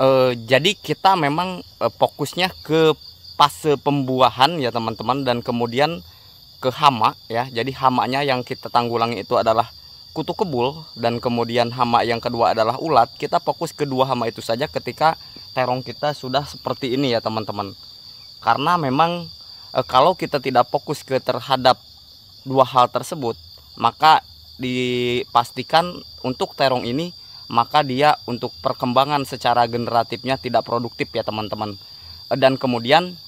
uh, jadi kita memang uh, fokusnya ke fase pembuahan ya teman-teman dan kemudian ke hama ya. Jadi hamanya yang kita tanggulangi itu adalah kutu kebul dan kemudian hama yang kedua adalah ulat. Kita fokus kedua hama itu saja ketika terong kita sudah seperti ini ya teman-teman. Karena memang e, kalau kita tidak fokus ke terhadap dua hal tersebut, maka dipastikan untuk terong ini maka dia untuk perkembangan secara generatifnya tidak produktif ya teman-teman dan kemudian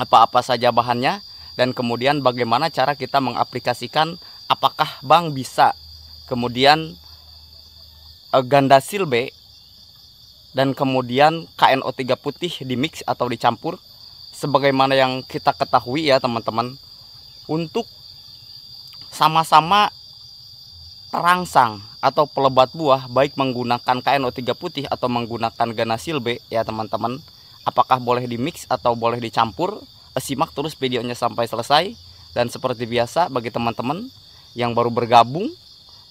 apa-apa saja bahannya dan kemudian bagaimana cara kita mengaplikasikan apakah bang bisa kemudian eh, ganda silbe dan kemudian KNO3 putih dimix atau dicampur sebagaimana yang kita ketahui ya teman-teman untuk sama-sama perangsang atau pelebat buah baik menggunakan KNO3 putih atau menggunakan B ya teman-teman apakah boleh dimix atau boleh dicampur simak terus videonya sampai selesai dan seperti biasa bagi teman-teman yang baru bergabung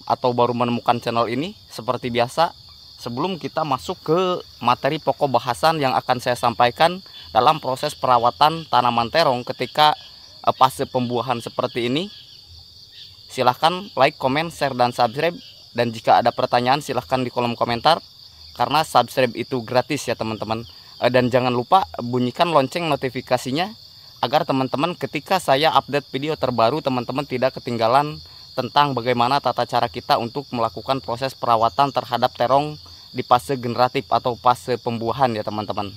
atau baru menemukan channel ini seperti biasa sebelum kita masuk ke materi pokok bahasan yang akan saya sampaikan dalam proses perawatan tanaman terong ketika eh, fase pembuahan seperti ini Silahkan like, komen, share, dan subscribe. Dan jika ada pertanyaan silahkan di kolom komentar. Karena subscribe itu gratis ya teman-teman. Eh, dan jangan lupa bunyikan lonceng notifikasinya. Agar teman-teman ketika saya update video terbaru teman-teman tidak ketinggalan tentang bagaimana tata cara kita untuk melakukan proses perawatan terhadap terong di fase generatif atau fase pembuahan ya teman-teman.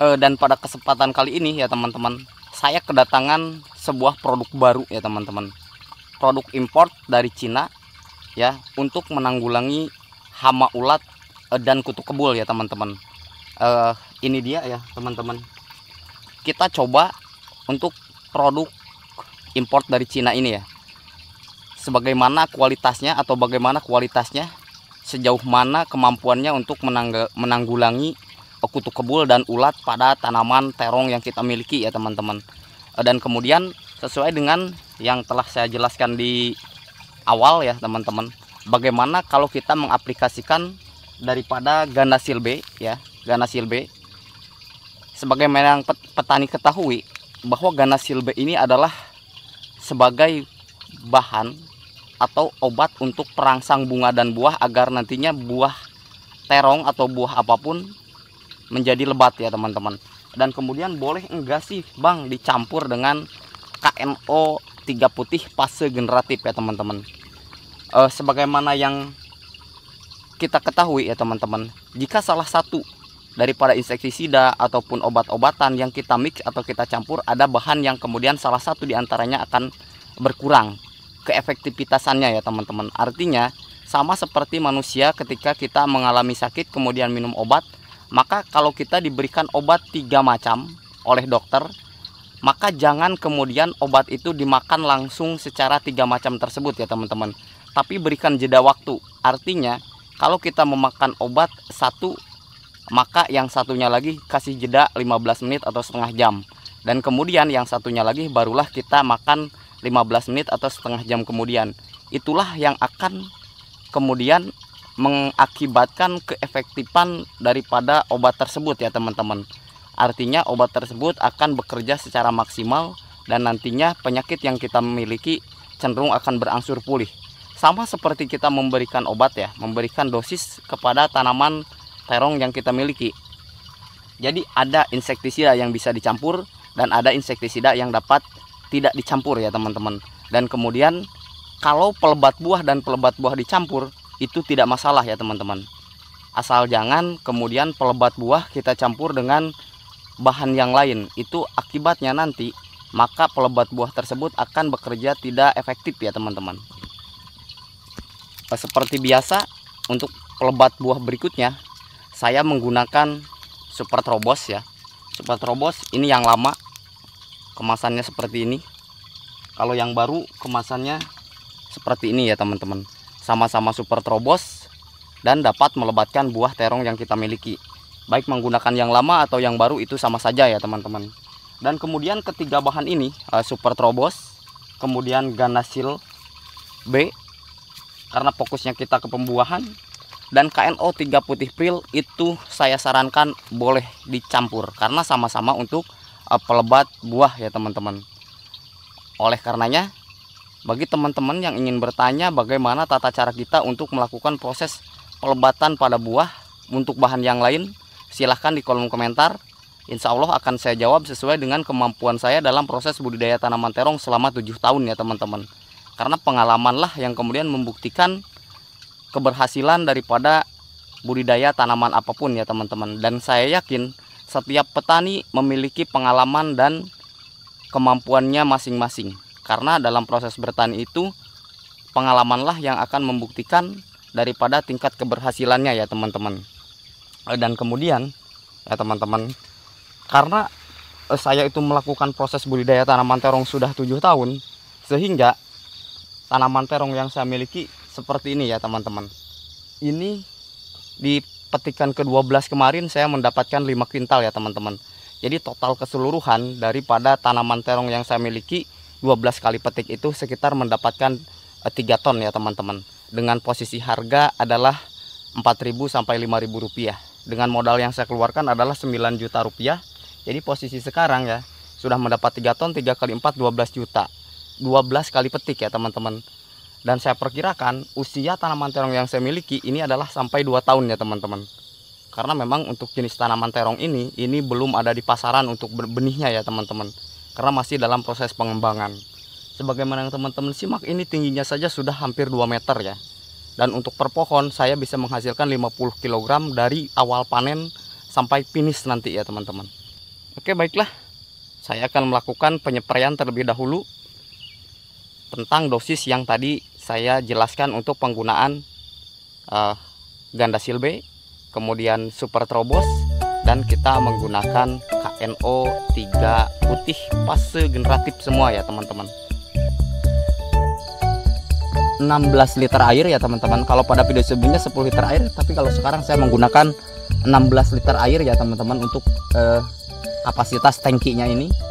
Eh, dan pada kesempatan kali ini ya teman-teman saya kedatangan sebuah produk baru ya teman-teman produk import dari Cina ya untuk menanggulangi hama ulat eh, dan kutu kebul ya teman-teman uh, ini dia ya teman-teman kita coba untuk produk import dari Cina ini ya sebagaimana kualitasnya atau bagaimana kualitasnya sejauh mana kemampuannya untuk menanggulangi kutu kebul dan ulat pada tanaman terong yang kita miliki ya teman-teman eh, dan kemudian sesuai dengan yang telah saya jelaskan di awal ya teman-teman bagaimana kalau kita mengaplikasikan daripada ganda silbe ya ganda silbe sebagaimana yang petani ketahui bahwa ganda silbe ini adalah sebagai bahan atau obat untuk perangsang bunga dan buah agar nantinya buah terong atau buah apapun menjadi lebat ya teman-teman dan kemudian boleh enggak sih Bang dicampur dengan KNO tiga putih fase generatif ya teman-teman uh, sebagaimana yang kita ketahui ya teman-teman jika salah satu daripada insektisida ataupun obat-obatan yang kita mix atau kita campur ada bahan yang kemudian salah satu diantaranya akan berkurang keefektivitasannya ya teman-teman artinya sama seperti manusia ketika kita mengalami sakit kemudian minum obat maka kalau kita diberikan obat tiga macam oleh dokter, maka jangan kemudian obat itu dimakan langsung secara tiga macam tersebut ya teman-teman. Tapi berikan jeda waktu. Artinya kalau kita memakan obat satu maka yang satunya lagi kasih jeda 15 menit atau setengah jam dan kemudian yang satunya lagi barulah kita makan 15 menit atau setengah jam kemudian itulah yang akan kemudian mengakibatkan keefektifan daripada obat tersebut ya teman-teman. Artinya obat tersebut akan bekerja secara maksimal dan nantinya penyakit yang kita miliki cenderung akan berangsur pulih. Sama seperti kita memberikan obat ya, memberikan dosis kepada tanaman terong yang kita miliki. Jadi ada insektisida yang bisa dicampur dan ada insektisida yang dapat tidak dicampur ya teman-teman. Dan kemudian kalau pelebat buah dan pelebat buah dicampur, itu tidak masalah ya teman-teman asal jangan kemudian pelebat buah kita campur dengan bahan yang lain itu akibatnya nanti maka pelebat buah tersebut akan bekerja tidak efektif ya teman-teman seperti biasa untuk pelebat buah berikutnya saya menggunakan super terobos ya super terobos ini yang lama kemasannya seperti ini kalau yang baru kemasannya seperti ini ya teman-teman sama-sama super terobos dan dapat melebatkan buah terong yang kita miliki. Baik menggunakan yang lama atau yang baru itu sama saja ya teman-teman. Dan kemudian ketiga bahan ini eh, super terobos, kemudian ganasil B karena fokusnya kita ke pembuahan dan KNO 3 putih pril itu saya sarankan boleh dicampur karena sama-sama untuk eh, pelebat buah ya teman-teman. Oleh karenanya bagi teman-teman yang ingin bertanya bagaimana tata cara kita untuk melakukan proses pelebatan pada buah untuk bahan yang lain, silahkan di kolom komentar. Insya Allah akan saya jawab sesuai dengan kemampuan saya dalam proses budidaya tanaman terong selama tujuh tahun ya teman-teman. Karena pengalamanlah yang kemudian membuktikan keberhasilan daripada budidaya tanaman apapun ya teman-teman. Dan saya yakin setiap petani memiliki pengalaman dan kemampuannya masing-masing. Karena dalam proses bertani itu pengalamanlah yang akan membuktikan daripada tingkat keberhasilannya ya teman-teman. Eh, dan kemudian ya teman-teman, karena eh, saya itu melakukan proses budidaya tanaman terong sudah tujuh tahun, sehingga tanaman terong yang saya miliki seperti ini ya teman-teman. Ini di petikan ke-12 kemarin saya mendapatkan 5 kuintal ya teman-teman. Jadi total keseluruhan daripada tanaman terong yang saya miliki 12 kali petik itu sekitar mendapatkan 3 eh, ton ya teman-teman. Dengan posisi harga adalah 4.000 sampai 5.000 rupiah. Dengan modal yang saya keluarkan adalah 9 juta rupiah. Jadi posisi sekarang ya sudah mendapat 3 ton 3 kali 4 12 juta. 12 kali petik ya teman-teman. Dan saya perkirakan usia tanaman terong yang saya miliki ini adalah sampai 2 tahun ya teman-teman. Karena memang untuk jenis tanaman terong ini, ini belum ada di pasaran untuk benihnya ya teman-teman karena masih dalam proses pengembangan. Sebagaimana yang teman-teman simak ini tingginya saja sudah hampir 2 meter ya. Dan untuk per pohon saya bisa menghasilkan 50 kg dari awal panen sampai finish nanti ya teman-teman. Oke baiklah, saya akan melakukan penyepraian terlebih dahulu tentang dosis yang tadi saya jelaskan untuk penggunaan uh, ganda silbe, kemudian super terobos dan kita menggunakan NO3 putih fase generatif semua ya teman-teman 16 liter air ya teman-teman kalau pada video sebelumnya 10 liter air tapi kalau sekarang saya menggunakan 16 liter air ya teman-teman untuk eh, kapasitas tankinya ini